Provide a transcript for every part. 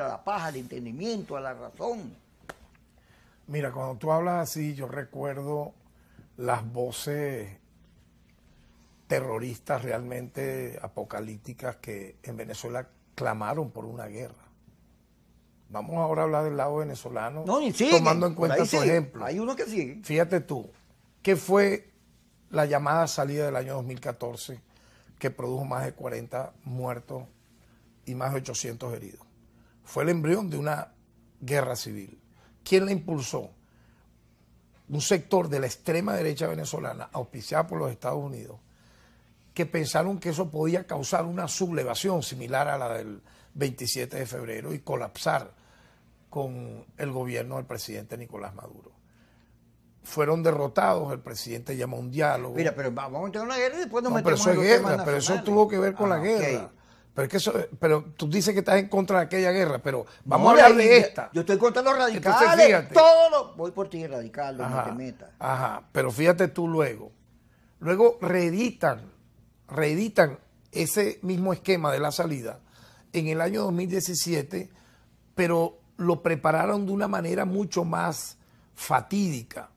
a la paz, al entendimiento, a la razón. Mira, cuando tú hablas así, yo recuerdo las voces terroristas realmente apocalípticas que en Venezuela clamaron por una guerra. Vamos ahora a hablar del lado venezolano, tomando en cuenta su ejemplo. Hay uno que sigue. Fíjate tú, ¿qué fue la llamada salida del año 2014 que produjo más de 40 muertos y más de 800 heridos? fue el embrión de una guerra civil. ¿Quién la impulsó? Un sector de la extrema derecha venezolana, auspiciada por los Estados Unidos, que pensaron que eso podía causar una sublevación similar a la del 27 de febrero y colapsar con el gobierno del presidente Nicolás Maduro. Fueron derrotados, el presidente llamó a un diálogo. Mira, pero vamos a entrar en una guerra y después nos metemos pero eso en guerra, pero eso tuvo que ver con la ah, guerra. Pero, que eso, pero tú dices que estás en contra de aquella guerra, pero vamos a hablar de esta. Yo estoy contra los radicales. voy por ti, radical, no te metas. Ajá, pero fíjate tú luego. Luego reeditan, reeditan ese mismo esquema de la salida en el año 2017, pero lo prepararon de una manera mucho más fatídica.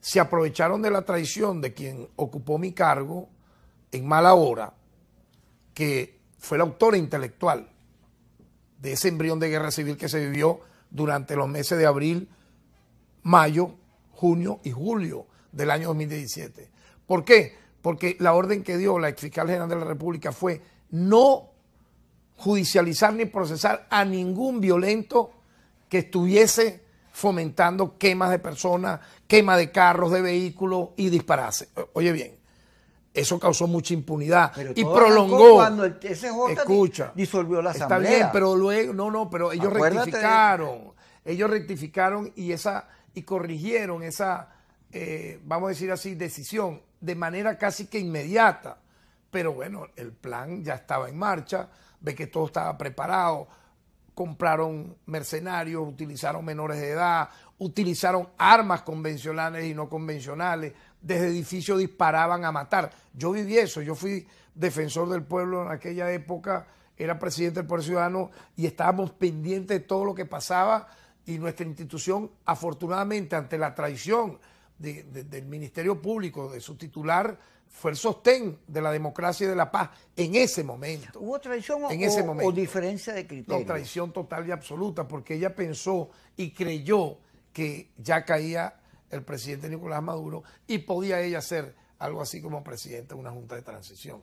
Se aprovecharon de la traición de quien ocupó mi cargo en mala hora, que fue la autora intelectual de ese embrión de guerra civil que se vivió durante los meses de abril, mayo, junio y julio del año 2017. ¿Por qué? Porque la orden que dio la fiscal general de la República fue no judicializar ni procesar a ningún violento que estuviese fomentando quemas de personas, quema de carros, de vehículos y dispararse. Oye bien, eso causó mucha impunidad y prolongó. Cuando el disolvió la asamblea. Está bien, pero luego, no, no, pero ellos rectificaron, ellos rectificaron y esa y corrigieron esa, eh, vamos a decir así, decisión de manera casi que inmediata. Pero bueno, el plan ya estaba en marcha, ve que todo estaba preparado, compraron mercenarios, utilizaron menores de edad, utilizaron armas convencionales y no convencionales desde edificios disparaban a matar. Yo viví eso, yo fui defensor del pueblo en aquella época, era presidente del Poder Ciudadano y estábamos pendientes de todo lo que pasaba y nuestra institución, afortunadamente, ante la traición del Ministerio Público, de su titular, fue el sostén de la democracia y de la paz en ese momento. ¿Hubo traición o, diferencia de criterio? traición total y absoluta, porque ella pensó y creyó que ya caía el presidente Nicolás Maduro y podía ella ser algo así como presidente de una junta de transición.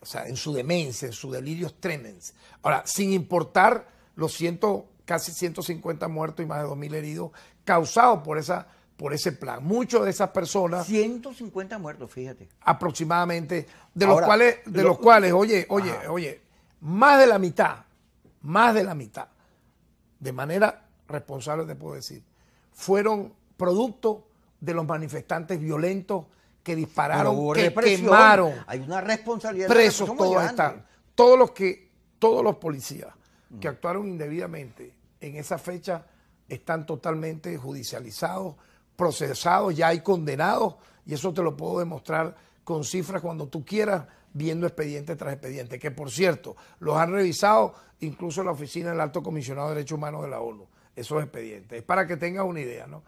O sea, en su demencia, en su delirio tremens. Ahora, sin importar los ciento, casi 150 muertos y más de 2.000 heridos causados por, esa, por ese plan. Muchas de esas personas... 150 muertos, fíjate. Aproximadamente, de los cuales, de los cuales oye, oye, ah. oye, más de la mitad, más de la mitad, de manera responsable te puedo decir, fueron producto de los manifestantes violentos que dispararon, que quemaron. Hay una responsabilidad. Presos todos están. Todos los que, todos los policías que mm. actuaron indebidamente en esa fecha están totalmente judicializados, procesados, ya hay condenados, y eso te lo puedo demostrar con cifras cuando tú quieras, viendo expediente tras expediente, que por cierto, los han revisado incluso la oficina del alto comisionado de derechos humanos de la ONU, esos expedientes, es para que tengas una idea, ¿no?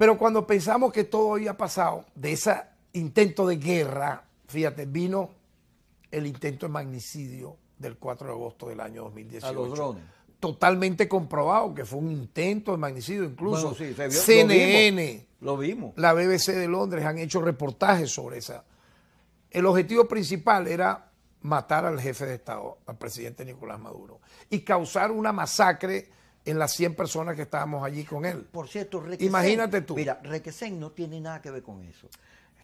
Pero cuando pensamos que todo había pasado, de ese intento de guerra, fíjate, vino el intento de magnicidio del 4 de agosto del año 2018. A los drones. Totalmente comprobado que fue un intento de magnicidio, incluso sí, se vio, CNN, lo vimos, lo vimos. la BBC de Londres han hecho reportajes sobre esa. El objetivo principal era matar al jefe de Estado, al presidente Nicolás Maduro, y causar una masacre en las 100 personas que estábamos allí con él. Por cierto, Requesén... imagínate tú. Mira, Requesén no tiene nada que ver con eso.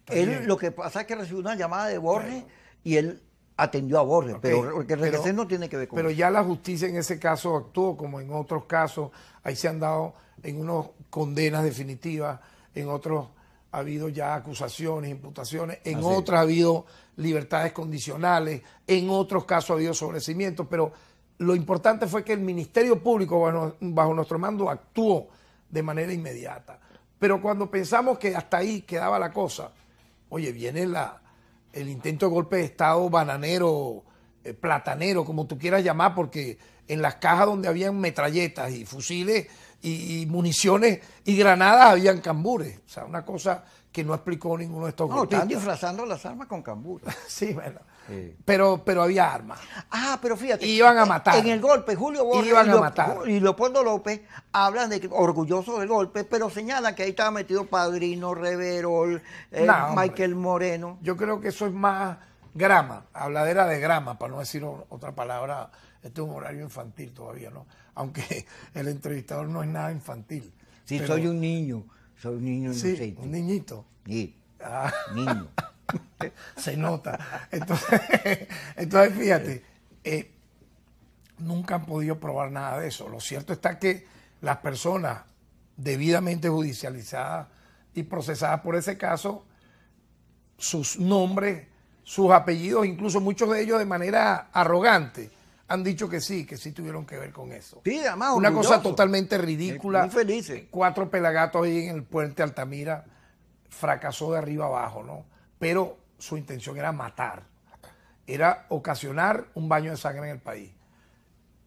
él lo que pasa es que recibió una llamada de Borges y él atendió a Borges, pero Requesén no tiene que ver con pero eso. Pero ya la justicia en ese caso actuó como en otros casos, ahí se han dado en unos condenas definitivas, en otros ha habido ya acusaciones, imputaciones, en otras ha habido libertades condicionales, en otros casos ha habido sobrecimientos, pero lo importante fue que el Ministerio Público bajo, nuestro mando actuó de manera inmediata. Pero cuando pensamos que hasta ahí quedaba la cosa, oye, viene la, el intento de golpe de Estado bananero, eh, platanero, como tú quieras llamar, porque en las cajas donde habían metralletas y fusiles y, municiones y granadas habían cambures. O sea, una cosa que no explicó ninguno de estos No, están disfrazando las armas con cambures. sí, bueno. Pero, pero había armas. Ah, pero fíjate. Y iban a matar. En el golpe, Julio Borges y, a matar. Leopoldo López hablan de orgulloso del golpe, pero señalan que ahí estaba metido Padrino, Reverol, eh, Michael Moreno. Yo creo que eso es más grama, habladera de grama, para no decir otra palabra. Este es un horario infantil todavía, ¿no? Aunque el entrevistador no es nada infantil. Sí, soy un niño, soy un niño Sí, un niñito. Sí, ah. niño. se nota. Entonces, entonces fíjate, eh, nunca han podido probar nada de eso. Lo cierto está que las personas debidamente judicializadas y procesadas por ese caso, sus nombres, sus apellidos, incluso muchos de ellos de manera arrogante, han dicho que sí, que sí tuvieron que ver con eso. Una cosa totalmente ridícula. Eh, Cuatro pelagatos ahí en el puente Altamira fracasó de arriba abajo, ¿no? pero su intención era matar, era ocasionar un baño de sangre en el país.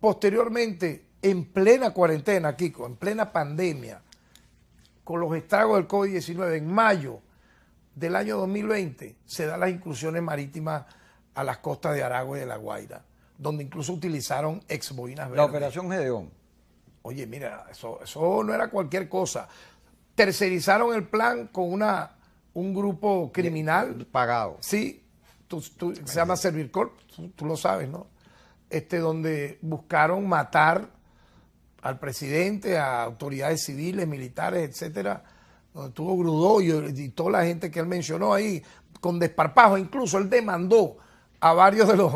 Posteriormente, en plena cuarentena, Kiko, en plena pandemia, con los estragos del COVID-19, en mayo del año 2020, se dan las incursiones marítimas a las costas de Aragua y de La Guaira, donde incluso utilizaron exboinas verdes. La operación Gedeón. Oye, mira, eso no era cualquier cosa. Tercerizaron el plan con una un grupo criminal. pagado. Sí, se llama Servir tú, tú, lo sabes, ¿no? Este, donde buscaron matar al presidente, a autoridades civiles, militares, etcétera, donde estuvo Grudó y, toda la gente que él mencionó ahí, con desparpajo, incluso él demandó a varios de los,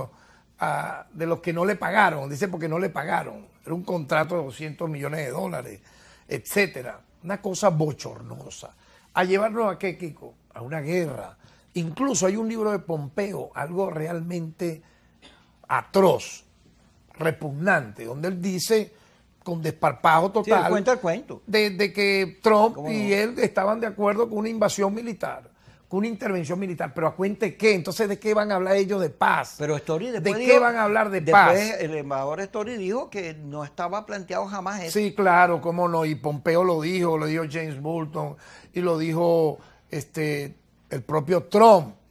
de los que no le pagaron, dice porque no le pagaron, era un contrato de 200 millones de dólares, etcétera, una cosa bochornosa a llevarnos a qué, Kiko? A una guerra. Incluso hay un libro de Pompeo, algo realmente atroz, repugnante, donde él dice con desparpajo total. cuento. De, que Trump y él estaban de acuerdo con una invasión militar con una intervención militar. Pero a cuente de qué, entonces de qué van a hablar ellos de paz. Pero Story ¿De qué van a hablar de paz? El embajador Story dijo que no estaba planteado jamás eso. Sí, claro, cómo no. Y Pompeo lo dijo, lo dijo James Bolton y lo dijo este el propio Trump.